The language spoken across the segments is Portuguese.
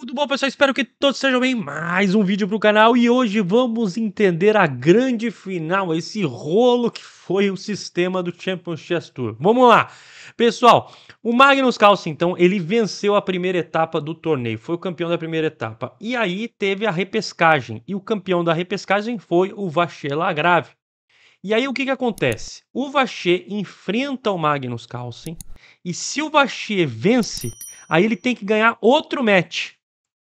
Tudo bom, pessoal? Espero que todos sejam bem. Mais um vídeo para o canal e hoje vamos entender a grande final, esse rolo que foi o sistema do Champions Chess Tour. Vamos lá! Pessoal, o Magnus Carlsen, então, ele venceu a primeira etapa do torneio, foi o campeão da primeira etapa. E aí teve a repescagem, e o campeão da repescagem foi o Vaché Lagrave. E aí o que, que acontece? O Vaché enfrenta o Magnus Carlsen, e se o Vaché vence, aí ele tem que ganhar outro match.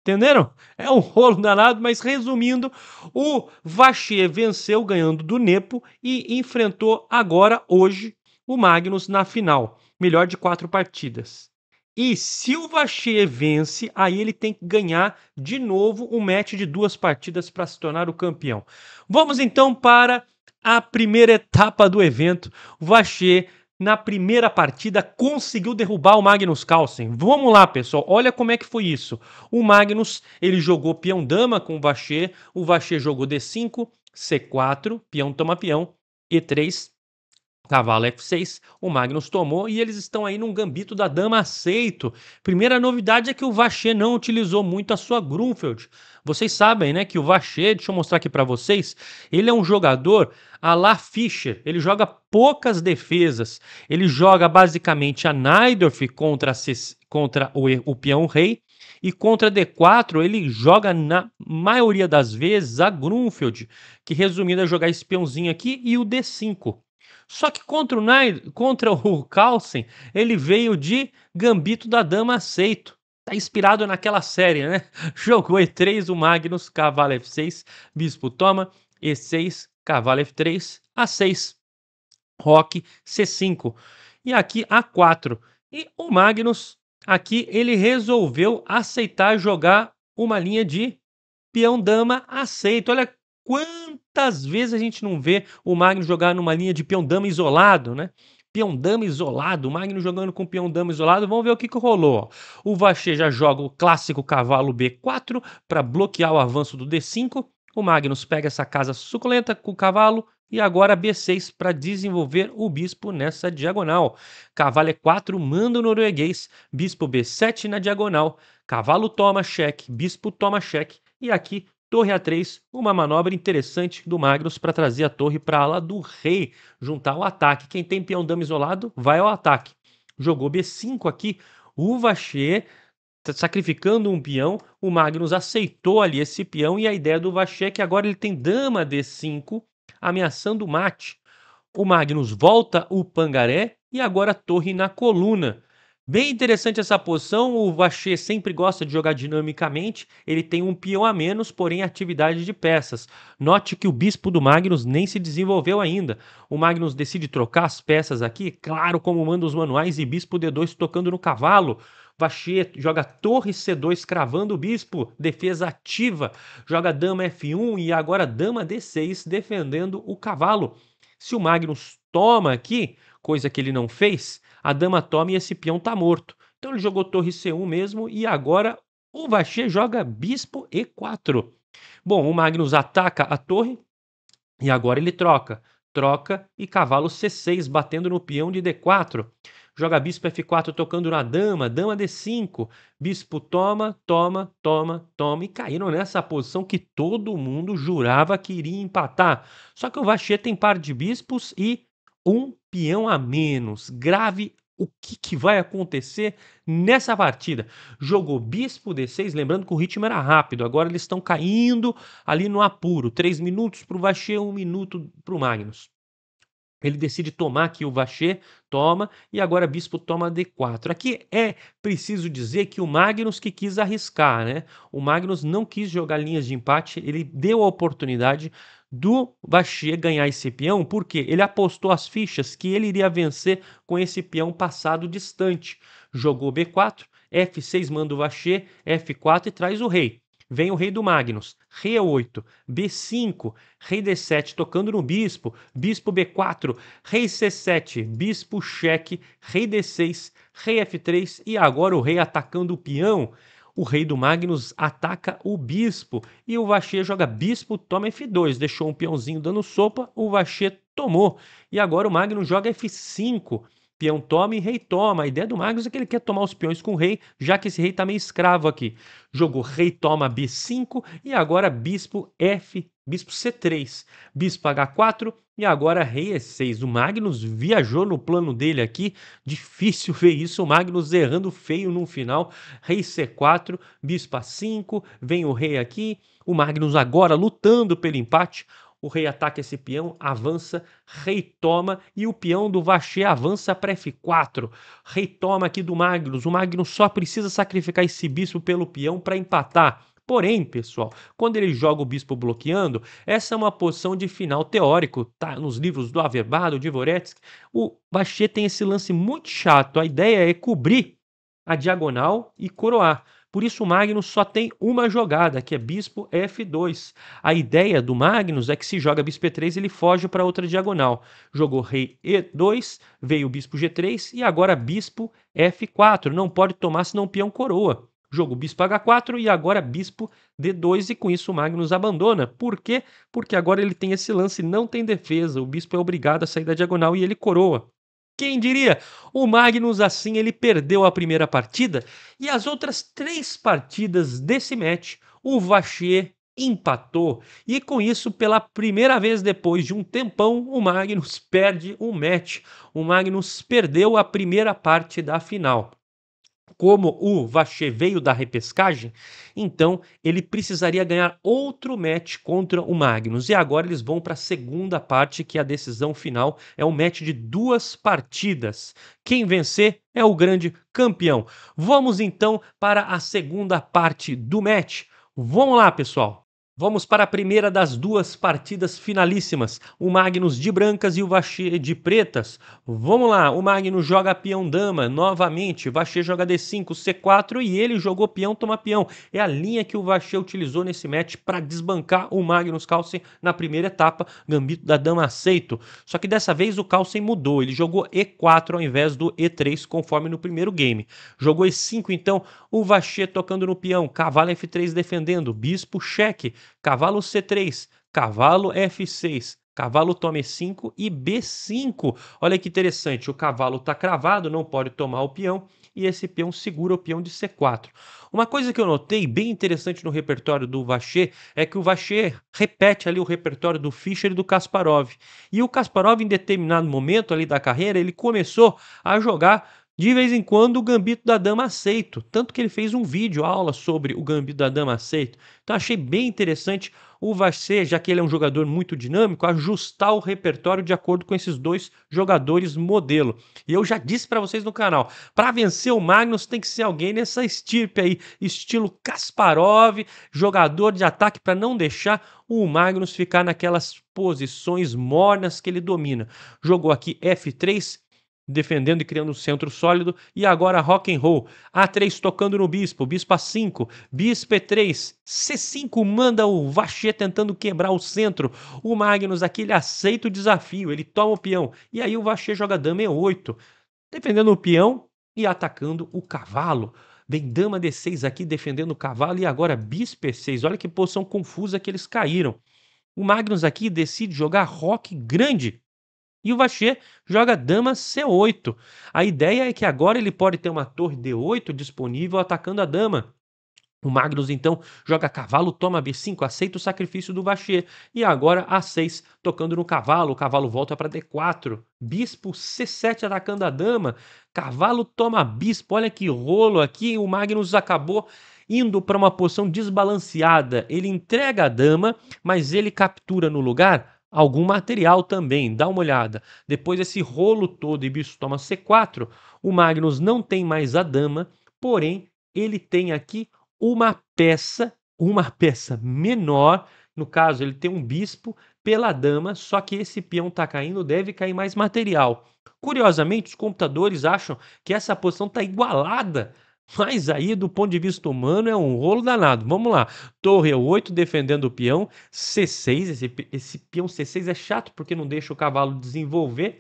Entenderam? É um rolo danado, mas resumindo, o Vachier venceu ganhando do Nepo e enfrentou agora, hoje, o Magnus na final. Melhor de quatro partidas. E se o Vachier vence, aí ele tem que ganhar de novo um match de duas partidas para se tornar o campeão. Vamos então para a primeira etapa do evento. O na primeira partida conseguiu derrubar o Magnus Carlsen. Vamos lá, pessoal, olha como é que foi isso. O Magnus, ele jogou peão dama com o Vacher, o Vacher jogou D5, C4, peão toma peão, E3, Cavalo F6, o Magnus tomou e eles estão aí num gambito da dama aceito. Primeira novidade é que o Vaché não utilizou muito a sua Grunfeld. Vocês sabem, né, que o Vaché, deixa eu mostrar aqui para vocês, ele é um jogador a la Fischer, ele joga poucas defesas. Ele joga basicamente a Naidorf contra, contra o, o peão rei e contra D4 ele joga na maioria das vezes a Grunfeld, que resumindo é jogar esse peãozinho aqui e o D5. Só que contra o, Nair, contra o Carlsen, ele veio de Gambito da Dama aceito. Tá inspirado naquela série, né? Jogou E3, o Magnus, cavalo F6, bispo toma, E6, cavalo F3, A6, Rock C5. E aqui A4. E o Magnus, aqui, ele resolveu aceitar jogar uma linha de peão-dama aceito. Olha Quantas vezes a gente não vê o Magno jogar numa linha de peão dama isolado, né? peão dama isolado, o Magno jogando com peão dama isolado, vamos ver o que, que rolou. O Vacher já joga o clássico cavalo B4 para bloquear o avanço do D5. O Magnus pega essa casa suculenta com o cavalo e agora B6 para desenvolver o bispo nessa diagonal. Cavalo E4 manda o norueguês, bispo B7 na diagonal. Cavalo toma cheque, bispo toma cheque e aqui Torre A3, uma manobra interessante do Magnus para trazer a torre para a ala do rei, juntar o ataque. Quem tem peão dama isolado vai ao ataque. Jogou B5 aqui, o Vacher tá sacrificando um peão, o Magnus aceitou ali esse peão e a ideia do Vacher é que agora ele tem dama D5 ameaçando o mate. O Magnus volta o pangaré e agora torre na coluna. Bem interessante essa posição, o Vacher sempre gosta de jogar dinamicamente, ele tem um peão a menos, porém atividade de peças. Note que o bispo do Magnus nem se desenvolveu ainda. O Magnus decide trocar as peças aqui, claro como manda os manuais, e bispo D2 tocando no cavalo. Vacher joga torre C2 cravando o bispo, defesa ativa, joga dama F1 e agora dama D6 defendendo o cavalo. Se o Magnus toma aqui, coisa que ele não fez, a dama toma e esse peão tá morto. Então ele jogou torre C1 mesmo e agora o Vacher joga bispo E4. Bom, o Magnus ataca a torre e agora ele troca. Troca e cavalo C6 batendo no peão de D4. Joga bispo F4 tocando na dama, dama D5. Bispo toma, toma, toma, toma. E caíram nessa posição que todo mundo jurava que iria empatar. Só que o Vacher tem par de bispos e um peão a menos. Grave o que, que, vai acontecer nessa partida. Jogou bispo D6, lembrando que o ritmo era rápido, agora eles estão caindo ali no apuro. Três minutos para o Vacher, um minuto para o Magnus. Ele decide tomar aqui o Vacher, toma, e agora bispo toma D4. Aqui é preciso dizer que o Magnus que quis arriscar, né? O Magnus não quis jogar linhas de empate, ele deu a oportunidade do Vachier ganhar esse peão, porque ele apostou as fichas que ele iria vencer com esse peão passado distante. Jogou B4, F6 manda o Vachier, F4 e traz o rei. Vem o rei do Magnus, rei E8, B5, rei D7 tocando no bispo, bispo B4, rei C7, bispo cheque, rei D6, rei F3 e agora o rei atacando o peão o rei do Magnus ataca o bispo e o Vachê joga bispo, toma F2, deixou um peãozinho dando sopa, o Vachê tomou. E agora o Magnus joga F5, peão toma e rei toma. A ideia do Magnus é que ele quer tomar os peões com o rei, já que esse rei está meio escravo aqui. Jogou rei toma B5 e agora bispo F, bispo C3, bispo H4, e agora rei é e6. O Magnus viajou no plano dele aqui. Difícil ver isso. O Magnus errando feio no final. Rei c4, bispo a5. Vem o rei aqui. O Magnus agora lutando pelo empate. O rei ataca esse peão, avança, rei toma e o peão do vachê avança para F4. Rei toma aqui do Magnus. O Magnus só precisa sacrificar esse bispo pelo peão para empatar. Porém, pessoal, quando ele joga o bispo bloqueando, essa é uma posição de final teórico, tá? Nos livros do Averbado, de Voretsky, o Bachet tem esse lance muito chato. A ideia é cobrir a diagonal e coroar. Por isso o Magnus só tem uma jogada, que é bispo F2. A ideia do Magnus é que se joga bispo E3, ele foge para outra diagonal. Jogou rei E2, veio bispo G3 e agora bispo F4. Não pode tomar senão peão coroa jogo bispo h4 e agora bispo d2 e com isso o Magnus abandona. Por quê? Porque agora ele tem esse lance, não tem defesa, o bispo é obrigado a sair da diagonal e ele coroa. Quem diria? O Magnus assim ele perdeu a primeira partida e as outras três partidas desse match o Vachier empatou e com isso pela primeira vez depois de um tempão o Magnus perde um match. O Magnus perdeu a primeira parte da final como o vache veio da repescagem, então ele precisaria ganhar outro match contra o Magnus. E agora eles vão para a segunda parte, que é a decisão final. É um match de duas partidas. Quem vencer é o grande campeão. Vamos então para a segunda parte do match. Vamos lá, pessoal! Vamos para a primeira das duas partidas finalíssimas. O Magnus de brancas e o Vachê de pretas. Vamos lá, o Magnus joga peão dama novamente. Vachê joga D5, C4 e ele jogou peão, toma peão. É a linha que o Vachê utilizou nesse match para desbancar o Magnus Carlsen na primeira etapa. Gambito da dama aceito. Só que dessa vez o Carlsen mudou. Ele jogou E4 ao invés do E3, conforme no primeiro game. Jogou E5, então o Vachê tocando no peão. Cavalo F3 defendendo. Bispo cheque cavalo C3, cavalo F6, Cavalo tome 5 e B5. Olha que interessante, o cavalo está cravado, não pode tomar o peão, e esse peão segura o peão de C4. Uma coisa que eu notei bem interessante no repertório do Vacher é que o Vacher repete ali o repertório do Fischer e do Kasparov. E o Kasparov, em determinado momento ali da carreira, ele começou a jogar de vez em quando, o Gambito da Dama aceito. Tanto que ele fez um vídeo, aula sobre o Gambito da Dama aceito. Então, achei bem interessante o Varse, já que ele é um jogador muito dinâmico, ajustar o repertório de acordo com esses dois jogadores modelo. E eu já disse para vocês no canal, para vencer o Magnus tem que ser alguém nessa estirpe aí, estilo Kasparov, jogador de ataque para não deixar o Magnus ficar naquelas posições mornas que ele domina. Jogou aqui F3, defendendo e criando um centro sólido. E agora rock and roll. A3 tocando no bispo, bispo A5, bispo E3, C5 manda o Vaché tentando quebrar o centro. O Magnus aqui ele aceita o desafio, ele toma o peão. E aí o Vaché joga dama E8, defendendo o peão e atacando o cavalo. Vem dama D6 aqui defendendo o cavalo e agora bispo E6. Olha que posição confusa que eles caíram. O Magnus aqui decide jogar rock grande e o Vacher joga dama C8. A ideia é que agora ele pode ter uma torre D8 disponível atacando a dama. O Magnus então joga cavalo, toma B5, aceita o sacrifício do Vacher. E agora A6 tocando no cavalo, o cavalo volta para D4. Bispo C7 atacando a dama. Cavalo toma bispo, olha que rolo aqui. O Magnus acabou indo para uma posição desbalanceada. Ele entrega a dama, mas ele captura no lugar algum material também. Dá uma olhada. Depois desse rolo todo e bicho toma C4, o Magnus não tem mais a dama, porém ele tem aqui uma peça, uma peça menor. No caso, ele tem um bispo pela dama, só que esse peão está caindo, deve cair mais material. Curiosamente, os computadores acham que essa posição está igualada mas aí, do ponto de vista humano, é um rolo danado. Vamos lá. Torre E8 é defendendo o peão. C6. Esse, esse peão C6 é chato porque não deixa o cavalo desenvolver.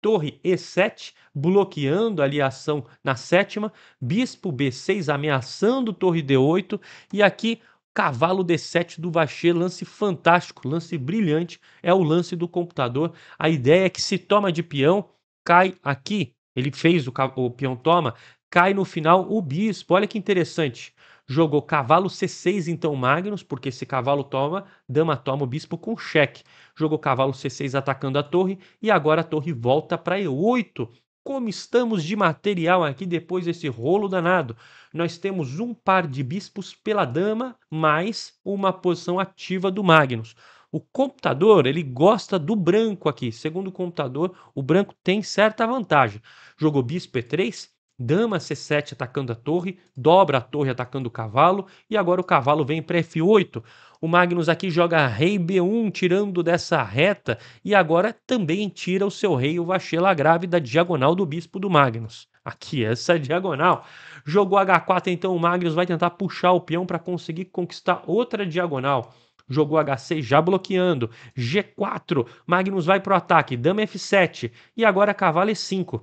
Torre E7, bloqueando ali a ação na sétima. Bispo B6, ameaçando Torre D8. E aqui, cavalo D7 do Vacher. Lance fantástico, lance brilhante. É o lance do computador. A ideia é que se toma de peão, cai aqui. Ele fez o, o peão toma, cai no final o bispo. Olha que interessante. Jogou cavalo C6, então Magnus, porque se cavalo toma, dama toma o bispo com cheque. Jogou cavalo C6 atacando a torre e agora a torre volta para E8. Como estamos de material aqui depois desse rolo danado? Nós temos um par de bispos pela dama, mais uma posição ativa do Magnus. O computador, ele gosta do branco aqui. Segundo o computador, o branco tem certa vantagem. Jogou bispo E3, Dama C7 atacando a torre, dobra a torre atacando o cavalo, e agora o cavalo vem para F8. O Magnus aqui joga rei B1, tirando dessa reta, e agora também tira o seu rei, o Vachela grave, da diagonal do bispo do Magnus. Aqui, essa é diagonal. Jogou H4, então o Magnus vai tentar puxar o peão para conseguir conquistar outra diagonal jogou H6 já bloqueando, G4, Magnus vai para o ataque, dama F7 e agora cavalo E5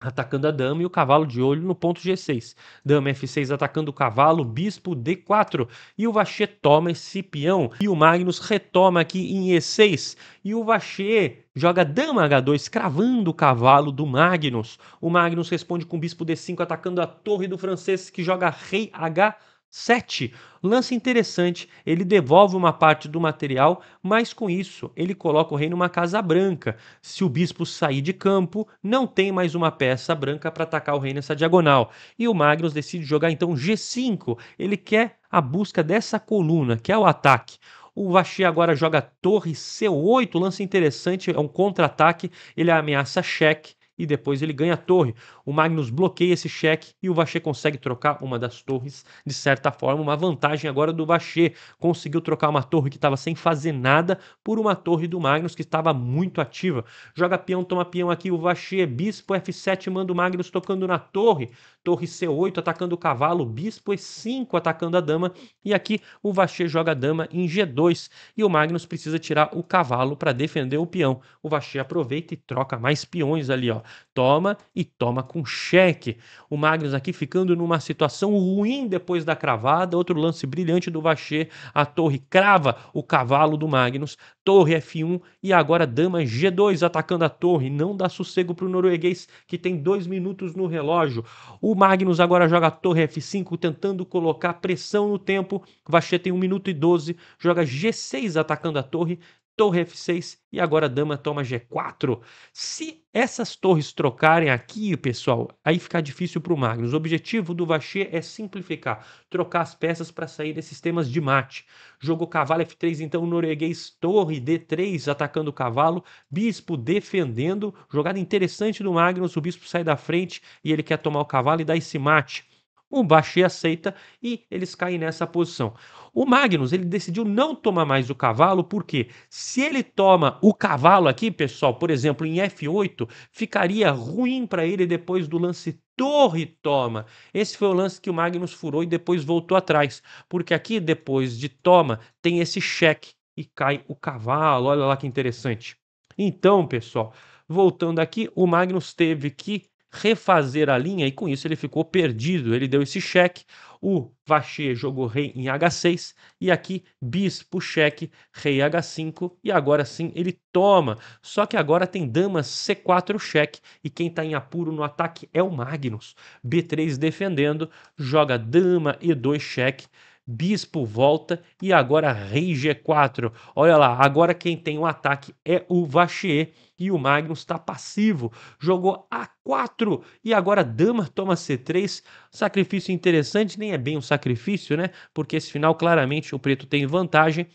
atacando a dama e o cavalo de olho no ponto G6. Dama F6 atacando o cavalo, bispo D4 e o vachet toma esse peão e o Magnus retoma aqui em E6 e o vachet joga dama H2 cravando o cavalo do Magnus. O Magnus responde com bispo D5 atacando a torre do francês que joga rei H 7. Lance interessante, ele devolve uma parte do material, mas com isso ele coloca o rei numa casa branca. Se o bispo sair de campo, não tem mais uma peça branca para atacar o rei nessa diagonal. E o Magnus decide jogar então G5. Ele quer a busca dessa coluna, que é o ataque. O Vaxi agora joga torre C8, lance interessante, é um contra-ataque, ele ameaça cheque e depois ele ganha a torre. O Magnus bloqueia esse cheque e o Vaché consegue trocar uma das torres, de certa forma, uma vantagem agora do Vaché. Conseguiu trocar uma torre que estava sem fazer nada por uma torre do Magnus que estava muito ativa. Joga peão, toma peão aqui, o Vaché, bispo F7 manda o Magnus tocando na torre, torre C8 atacando o cavalo, bispo E5 atacando a dama e aqui o Vaché joga a dama em G2 e o Magnus precisa tirar o cavalo para defender o peão. O Vaché aproveita e troca mais peões ali, ó. Toma e toma com cheque. O Magnus aqui ficando numa situação ruim depois da cravada. Outro lance brilhante do Vacher. A torre crava o cavalo do Magnus. Torre F1 e agora dama G2 atacando a torre. Não dá sossego para o norueguês que tem dois minutos no relógio. O Magnus agora joga a torre F5 tentando colocar pressão no tempo. Vacher tem 1 minuto e 12. Joga G6 atacando a torre torre F6 e agora a dama toma G4. Se essas torres trocarem aqui, pessoal, aí fica difícil para o Magnus. O objetivo do Vacher é simplificar, trocar as peças para sair desses temas de mate. Jogou cavalo F3, então o norueguês torre D3 atacando o cavalo, bispo defendendo. Jogada interessante do Magnus, o bispo sai da frente e ele quer tomar o cavalo e dar esse mate o Bachet aceita e eles caem nessa posição. O Magnus ele decidiu não tomar mais o cavalo, porque se ele toma o cavalo aqui, pessoal, por exemplo, em F8, ficaria ruim para ele depois do lance torre toma. Esse foi o lance que o Magnus furou e depois voltou atrás, porque aqui depois de toma tem esse cheque e cai o cavalo. Olha lá que interessante. Então, pessoal, voltando aqui, o Magnus teve que refazer a linha e com isso ele ficou perdido. Ele deu esse cheque, o Vachê jogou rei em H6 e aqui bispo cheque, rei H5 e agora sim ele toma. Só que agora tem dama C4 cheque e quem está em apuro no ataque é o Magnus. B3 defendendo, joga dama E2 cheque Bispo volta e agora Rei G4. Olha lá, agora quem tem o um ataque é o Vachier e o Magnus está passivo. Jogou A4 e agora Dama toma C3. Sacrifício interessante, nem é bem um sacrifício, né? Porque esse final claramente o preto tem vantagem.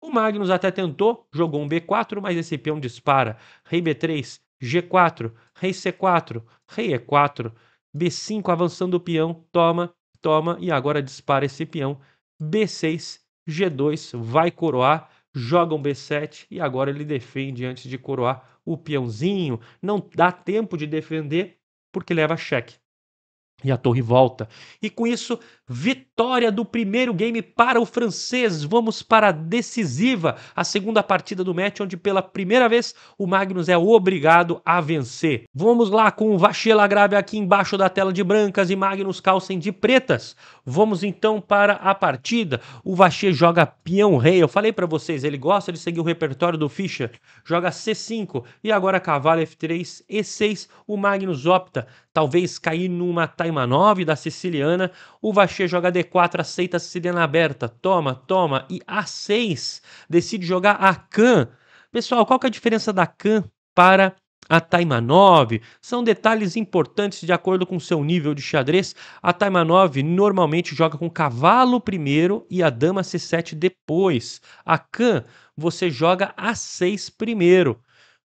O Magnus até tentou, jogou um B4, mas esse peão dispara. Rei B3, G4, Rei C4, Rei E4, B5 avançando o peão, toma, toma e agora dispara esse peão. B6, G2, vai coroar, joga um B7 e agora ele defende antes de coroar o peãozinho. Não dá tempo de defender porque leva cheque. E a torre volta. E com isso, vitória do primeiro game para o francês. Vamos para a decisiva, a segunda partida do match, onde pela primeira vez o Magnus é obrigado a vencer. Vamos lá com o Vachela Grave aqui embaixo da tela de brancas e Magnus Carlsen de pretas. Vamos então para a partida. O Vaché joga peão rei. Eu falei para vocês, ele gosta de seguir o repertório do Fischer. Joga C5 e agora cavalo F3, E6. O Magnus opta, talvez cair numa tie a9 da siciliana. O Vachê joga D4, aceita a siciliana aberta. Toma, toma. E A6 decide jogar a Khan. Pessoal, qual que é a diferença da Khan para a a9 São detalhes importantes de acordo com seu nível de xadrez. A a9 normalmente joga com cavalo primeiro e a dama C7 depois. A Khan você joga A6 primeiro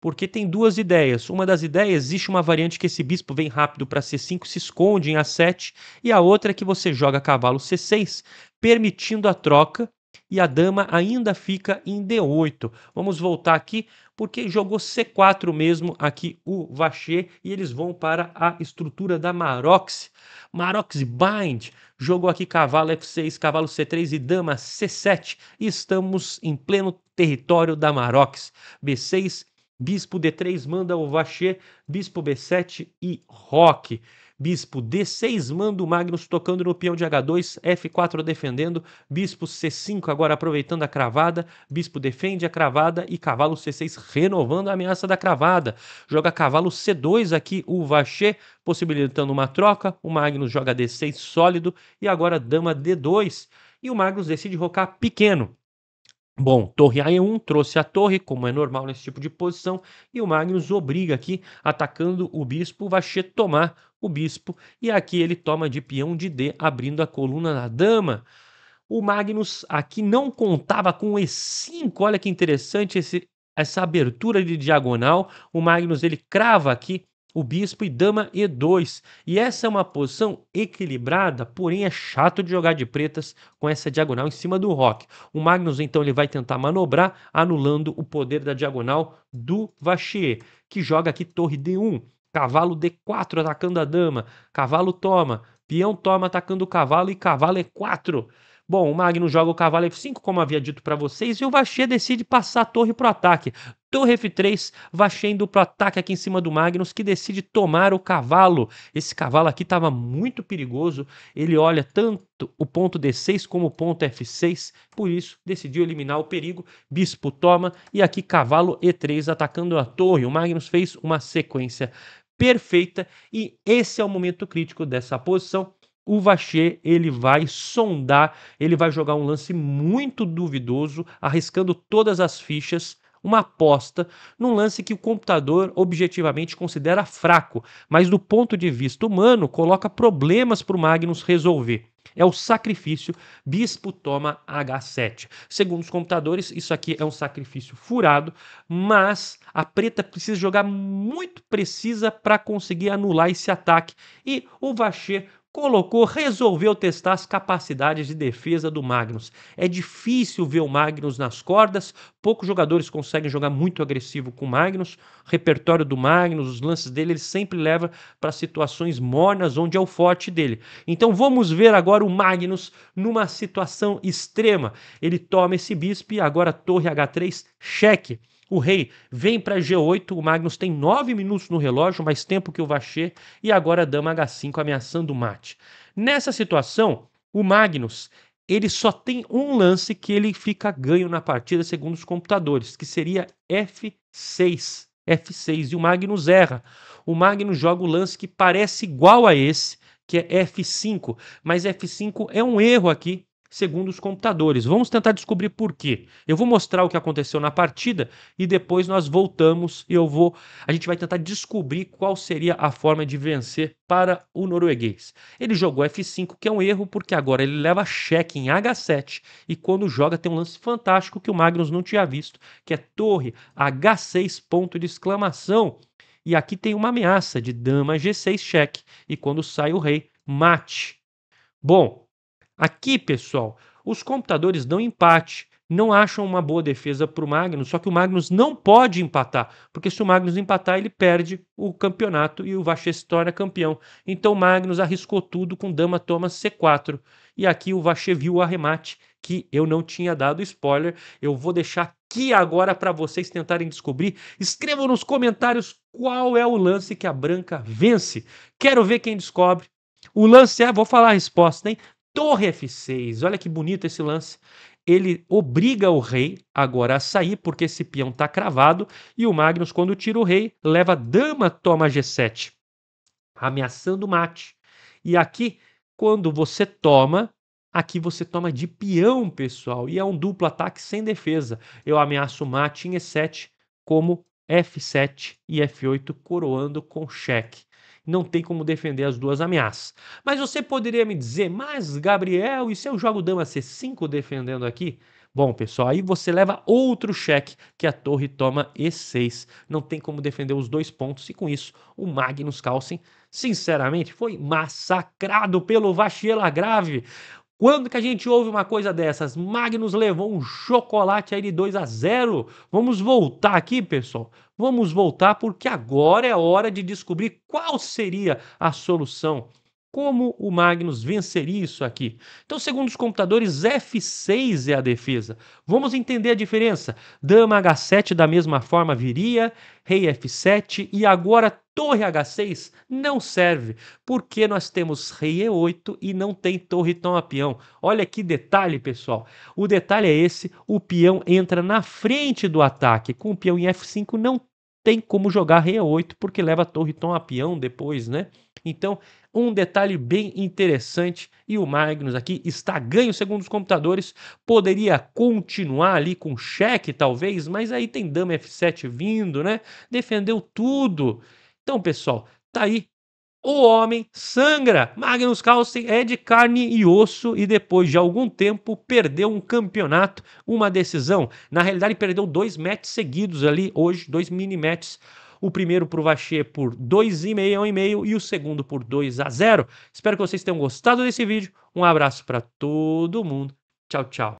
porque tem duas ideias. Uma das ideias, existe uma variante que esse bispo vem rápido para C5, se esconde em A7, e a outra é que você joga cavalo C6, permitindo a troca, e a dama ainda fica em D8. Vamos voltar aqui, porque jogou C4 mesmo aqui o Vachê, e eles vão para a estrutura da Marox. Marox Bind jogou aqui cavalo F6, cavalo C3 e dama C7. E estamos em pleno território da Marox. B6, Bispo D3 manda o Vacher, Bispo B7 e Roque. Bispo D6 manda o Magnus tocando no peão de H2, F4 defendendo, Bispo C5 agora aproveitando a cravada, Bispo defende a cravada e Cavalo C6 renovando a ameaça da cravada. Joga Cavalo C2 aqui o Vacher, possibilitando uma troca, o Magnus joga D6 sólido e agora Dama D2 e o Magnus decide rocar pequeno. Bom, torre a e1 trouxe a torre, como é normal nesse tipo de posição, e o Magnus obriga aqui, atacando o bispo, vai tomar o bispo, e aqui ele toma de peão de D, abrindo a coluna da dama. O Magnus aqui não contava com E5, olha que interessante esse, essa abertura de diagonal. O Magnus ele crava aqui o bispo e dama E2. E essa é uma posição equilibrada, porém é chato de jogar de pretas com essa diagonal em cima do rock. O Magnus então ele vai tentar manobrar, anulando o poder da diagonal do Vachier, que joga aqui torre D1, cavalo D4 atacando a dama, cavalo toma, peão toma atacando o cavalo e cavalo E4. É Bom, o Magno joga o cavalo F5, como havia dito para vocês, e o Vaché decide passar a torre para o ataque. Torre F3, Vaché indo para o ataque aqui em cima do Magnus, que decide tomar o cavalo. Esse cavalo aqui estava muito perigoso, ele olha tanto o ponto D6 como o ponto F6, por isso decidiu eliminar o perigo. Bispo toma, e aqui cavalo E3 atacando a torre. O Magnus fez uma sequência perfeita, e esse é o momento crítico dessa posição o Vacher ele vai sondar, ele vai jogar um lance muito duvidoso, arriscando todas as fichas, uma aposta num lance que o computador objetivamente considera fraco, mas do ponto de vista humano coloca problemas para o Magnus resolver. É o sacrifício Bispo toma H7. Segundo os computadores, isso aqui é um sacrifício furado, mas a preta precisa jogar muito precisa para conseguir anular esse ataque. E o Vacher colocou, resolveu testar as capacidades de defesa do Magnus. É difícil ver o Magnus nas cordas, poucos jogadores conseguem jogar muito agressivo com o Magnus. O repertório do Magnus, os lances dele, ele sempre leva para situações mornas onde é o forte dele. Então vamos ver agora o Magnus numa situação extrema. Ele toma esse bispo e agora torre H3, cheque. O rei vem para G8, o Magnus tem 9 minutos no relógio, mais tempo que o Vacher, e agora a dama H5 ameaçando o mate. Nessa situação, o Magnus ele só tem um lance que ele fica ganho na partida, segundo os computadores, que seria F6. F6 e o Magnus erra. O Magnus joga o lance que parece igual a esse, que é F5, mas F5 é um erro aqui segundo os computadores. Vamos tentar descobrir por quê. Eu vou mostrar o que aconteceu na partida e depois nós voltamos e eu vou, a gente vai tentar descobrir qual seria a forma de vencer para o norueguês. Ele jogou F5, que é um erro porque agora ele leva cheque em H7 e quando joga tem um lance fantástico que o Magnus não tinha visto, que é torre H6 ponto de exclamação. E aqui tem uma ameaça de dama G6 cheque e quando sai o rei, mate. Bom, Aqui, pessoal, os computadores dão empate. Não acham uma boa defesa para o Magnus, só que o Magnus não pode empatar, porque se o Magnus empatar, ele perde o campeonato e o Vaché se torna campeão. Então o Magnus arriscou tudo com Dama Thomas C4. E aqui o Vaché viu o arremate que eu não tinha dado spoiler. Eu vou deixar aqui agora para vocês tentarem descobrir. Escrevam nos comentários qual é o lance que a branca vence. Quero ver quem descobre. O lance é, vou falar a resposta, hein? torre F6. Olha que bonito esse lance. Ele obriga o rei agora a sair, porque esse peão está cravado, e o Magnus, quando tira o rei, leva dama, toma G7, ameaçando o mate. E aqui, quando você toma, aqui você toma de peão, pessoal, e é um duplo ataque sem defesa. Eu ameaço o mate em E7 como F7 e F8, coroando com cheque não tem como defender as duas ameaças. Mas você poderia me dizer, mas Gabriel, e se eu jogo dama C5 defendendo aqui? Bom, pessoal, aí você leva outro cheque que a torre toma E6. Não tem como defender os dois pontos e com isso o Magnus Carlsen, sinceramente, foi massacrado pelo Vachiela Grave. Quando que a gente ouve uma coisa dessas? Magnus levou um chocolate aí de 2 a 0. Vamos voltar aqui, pessoal. Vamos voltar porque agora é hora de descobrir qual seria a solução como o Magnus venceria isso aqui? Então, segundo os computadores, F6 é a defesa. Vamos entender a diferença. Dama H7 da mesma forma viria, rei F7 e agora torre H6 não serve, porque nós temos rei E8 e não tem torre tom a peão. Olha que detalhe, pessoal. O detalhe é esse, o peão entra na frente do ataque. Com o peão em F5 não tem como jogar a 8 porque leva a torre tom a peão depois, né? Então, um detalhe bem interessante, e o Magnus aqui está ganho segundo os computadores, poderia continuar ali com cheque talvez, mas aí tem dama F7 vindo, né? Defendeu tudo. Então, pessoal, tá aí o homem sangra. Magnus Carlsen é de carne e osso e depois de algum tempo perdeu um campeonato, uma decisão. Na realidade, perdeu dois matches seguidos ali hoje, dois mini matches. O primeiro para o Vacher por 2,5 a 1,5 e o segundo por 2 a 0. Espero que vocês tenham gostado desse vídeo. Um abraço para todo mundo. Tchau, tchau.